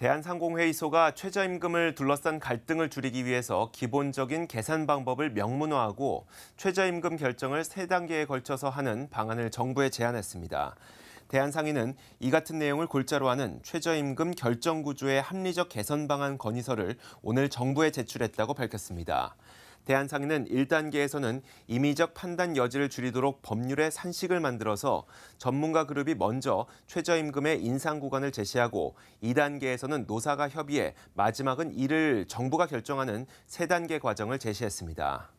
대한상공회의소가 최저임금을 둘러싼 갈등을 줄이기 위해서 기본적인 계산 방법을 명문화하고 최저임금 결정을 세 단계에 걸쳐서 하는 방안을 정부에 제안했습니다. 대한상의는 이 같은 내용을 골자로 하는 최저임금 결정 구조의 합리적 개선 방안 건의서를 오늘 정부에 제출했다고 밝혔습니다. 대한상의는 1단계에서는 임의적 판단 여지를 줄이도록 법률의 산식을 만들어서 전문가 그룹이 먼저 최저임금의 인상 구간을 제시하고 2단계에서는 노사가 협의해 마지막은 이를 정부가 결정하는 3단계 과정을 제시했습니다.